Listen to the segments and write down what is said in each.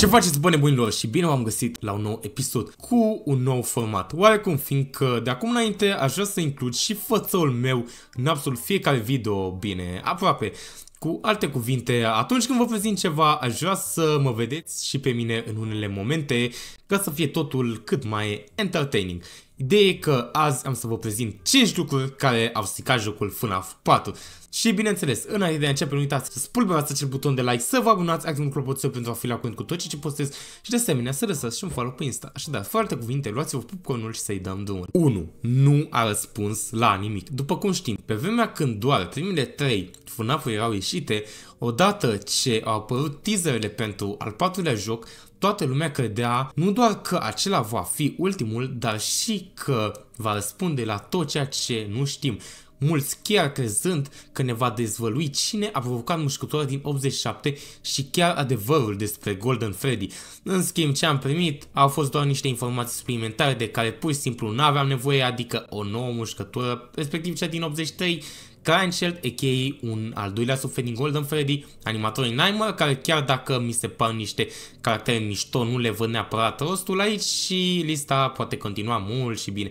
Ce faceți, bă nebunilor? Și bine v-am găsit la un nou episod cu un nou format. Oarecum, fiindcă de acum înainte aș vrea să includ și fățăul meu în absolut fiecare video, bine, aproape. Cu alte cuvinte, atunci când vă prezint ceva, aș vrea să mă vedeți și pe mine în unele momente ca să fie totul cât mai entertaining. Ideea e că azi am să vă prezint 5 lucruri care au stricat jocul FNAF 4. Și bineînțeles, înainte de a începe, nu uitați să spulberați acel buton de like, să vă abonați, activați clopoțelul pentru a fi la curent cu tot ce, ce postez și de asemenea să lăsați și un follow pe Insta. Așadar, foarte cuvinte, luați-vă popcornul și să-i dăm drumul. 1. Nu a răspuns la nimic. După cum știm, pe vremea când doar primele 3 FNAF-uri erau ieșite, odată ce au apărut teaserele pentru al patrulea joc, Toată lumea credea nu doar că acela va fi ultimul, dar și că va răspunde la tot ceea ce nu știm mulți chiar crezând că ne va dezvălui cine a provocat mușcătura din 87 și chiar adevărul despre Golden Freddy. În schimb, ce am primit au fost doar niște informații suplimentare de care pur și simplu nu aveam nevoie, adică o nouă mușcătură, respectiv cea din 83, Cransheld, a.k.a. un al doilea suflet din Golden Freddy, animatorii Nightmare, care chiar dacă mi se par niște caractere mișto, nu le văd neapărat rostul aici și lista poate continua mult și bine.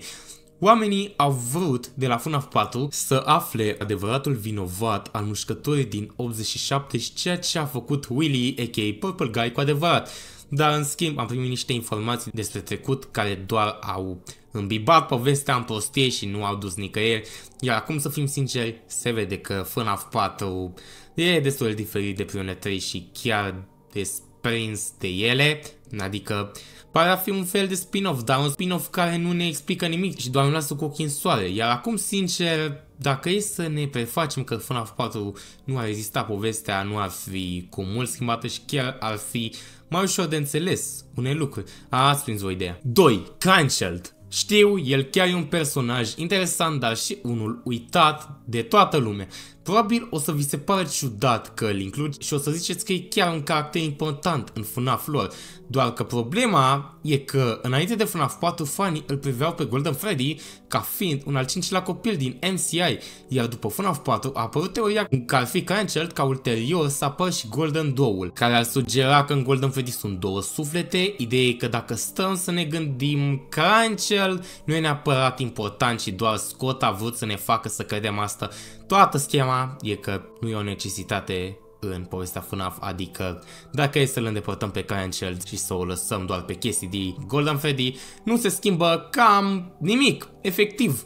Oamenii au vrut de la FNAF 4 să afle adevăratul vinovat al mușcătorii din 87 și ceea ce a făcut Willy, a.k.a. Purple Guy, cu adevărat. Dar în schimb am primit niște informații despre trecut care doar au îmbibat povestea în prostie și nu au dus nicăieri. Iar acum să fim sinceri, se vede că FNAF 4 e destul de diferit de Prione 3 și chiar desprins de ele, adică Pare a fi un fel de spin-off, dar un spin-off care nu ne explică nimic și doar ne lasă cu ochii în soare. Iar acum, sincer, dacă e să ne prefacem că FNAF 4 nu ar exista, povestea nu ar fi cu mult schimbată și chiar ar fi mai ușor de înțeles unei lucruri. A, ați prins o idee. 2. Cancelled. Știu, el chiar e un personaj interesant, dar și unul uitat de toată lumea. Probabil o să vi se pare ciudat că îl includ și o să ziceți că e chiar un caracter important în FNAF lor, doar că problema e că înainte de FNAF 4 fanii îl priveau pe Golden Freddy ca fiind un al cincilea copil din MCI, iar după FNAF 4 a apărut teoria că ar fi cancelled ca ulterior să apară și Golden Doul, care ar sugera că în Golden Freddy sunt două suflete, ideea e că dacă stăm să ne gândim cancel nu e neapărat important și doar Scott a vrut să ne facă să credem asta toată schema e că nu e o necesitate în povestea FNAF, adică dacă e să-l îndepărtăm pe Client Shield și să o lăsăm doar pe chestii de Golden Freddy, nu se schimbă cam nimic, efectiv,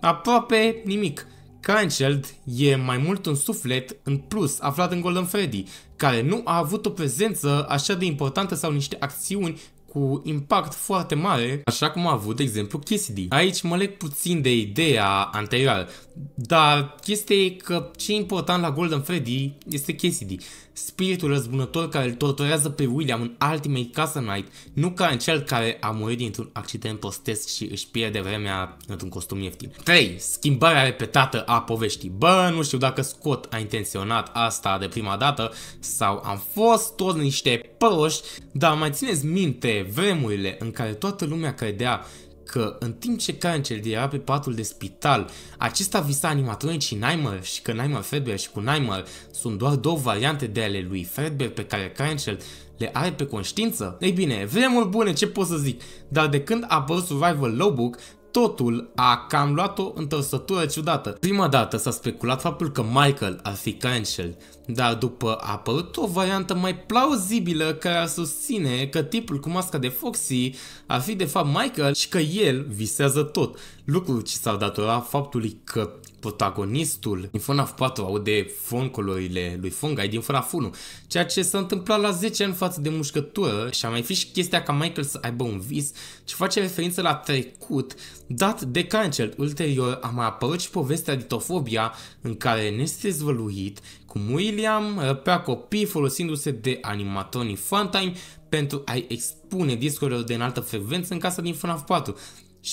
aproape nimic. Client Shield e mai mult un suflet în plus aflat în Golden Freddy, care nu a avut o prezență așa de importantă sau niște acțiuni cu impact foarte mare, așa cum a avut, de exemplu, Cassidy. Aici mă leg puțin de ideea anterioară, dar chestia e că ce e important la Golden Freddy este Cassidy, spiritul răzbunător care îl torturează pe William în Ultimate Castle Night, nu ca în cel care a murit dintr-un accident postesc și își pierde vremea într-un costum ieftin. 3. Schimbarea repetată a poveștii. Bă, nu știu dacă Scott a intenționat asta de prima dată sau am fost toți niște proști, dar mai țineți minte vremurile în care toată lumea credea că în timp ce Cancel era pe patul de spital, acesta visa animatronici Nightmare și că Nightmare Fredbear și cu Nightmare sunt doar două variante de ale lui Fredbear pe care Cancel le are pe conștiință? Ei bine, vremuri bune, ce pot să zic, dar de când a apărut Survival Lowbook, Totul a cam luat o întorsătură ciudată. Prima dată s-a speculat faptul că Michael ar fi Cancel, dar după a apărut o variantă mai plauzibilă care ar susține că tipul cu masca de Foxy ar fi de fapt Michael și că el visează tot, lucru ce s-ar datora faptului că protagonistul din FNAF 4 aude foncolorile lui Fungai din FNAF 1, ceea ce s-a întâmplat la 10 ani față de mușcătură și a mai fi și chestia ca Michael să aibă un vis ce face referință la trecut, dat de cancel. Ulterior a mai apărut și povestea Ditofobia în care ne este dezvăluit cum William răpea copii folosindu-se de animatronii Funtime pentru a-i expune discurilor de înaltă frecvență în casa din FNAF 4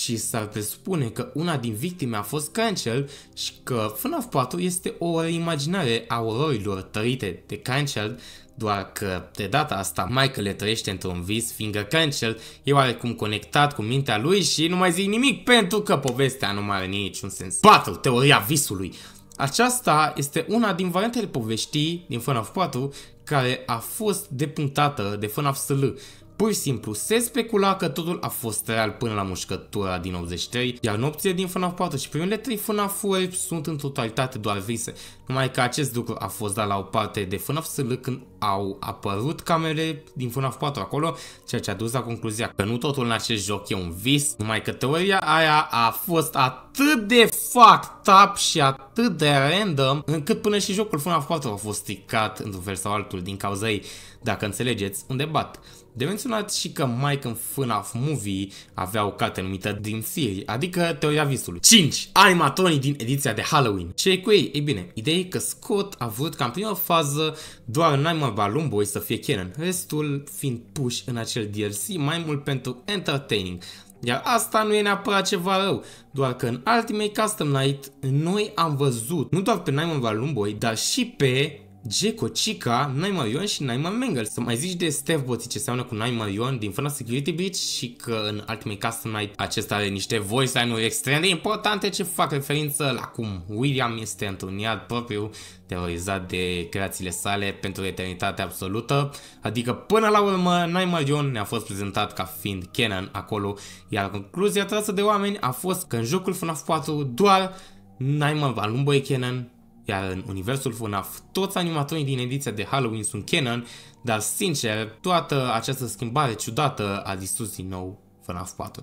și s-ar presupune că una din victime a fost Cancel și că FNAF 4 este o reimaginare a ororilor trăite de Cancel, doar că de data asta Michael le trăiește într-un vis, fiindcă Cancel e oarecum conectat cu mintea lui și nu mai zic nimic pentru că povestea nu mai are niciun sens. 4. Teoria visului aceasta este una din variantele poveștii din FNAF 4 care a fost depunctată de FNAF SL, Pur și simplu, se specula că totul a fost real până la mușcătura din 83, iar nopțile din FNAF 4 și primele 3 FNAF sunt în totalitate doar vise, numai că acest lucru a fost dat la o parte de FNAF SL când au apărut camerele din FNAF 4 acolo, ceea ce a dus la concluzia că nu totul în acest joc e un vis, numai că teoria aia a fost atât de fact tap și atât de random, încât până și jocul Final 4 a fost stricat într-un fel sau altul din cauza ei, dacă înțelegeți un debat. De menționat și că mai când FNAF Movie avea o carte numită Dream Theory, adică teoria visului. 5. Animatronii din ediția de Halloween. ce cu ei? Ei bine, ideea e că Scott a vrut ca în prima fază doar Nightmare Balloon Boy să fie canon, restul fiind puși în acel DLC mai mult pentru entertaining. Iar asta nu e neapărat ceva rău, doar că în Ultimate Custom Night noi am văzut nu doar pe Naimon Valumboi, dar și pe Geco, chica, Naima Ion și Naima Mengel. Să mai zici de Steph Boti ce seamănă cu Naima Ion din Fana Security Beach și că în Ultimate Custom Night acesta are niște voice line-uri extrem de importante ce fac referință la cum William este într-un iad propriu terorizat de creațiile sale pentru eternitate absolută, adică până la urmă Naima Ion ne-a fost prezentat ca fiind canon acolo, iar concluzia trasă de oameni a fost că în jocul FNAF 4 doar Naima va lumbă canon iar în universul FNAF, toți animatorii din ediția de Halloween sunt canon, dar sincer, toată această schimbare ciudată a distrus din nou FNAF 4.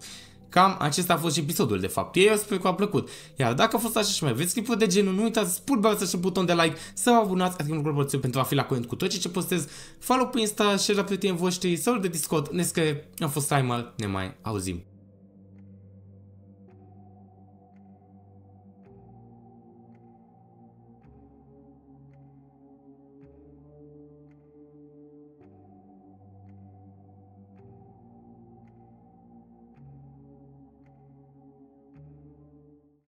Cam acesta a fost și episodul, de fapt. Eu sper că v-a plăcut. Iar dacă a fost așa și mai vezi clipuri de genul, nu uitați să și buton de like, să vă abonați, activăm clopoțel pentru a fi la curent cu tot ce, ce postez, follow pe Insta, share la prietenii voștri, sau de Discord, Nescă, am fost Timer, ne mai auzim.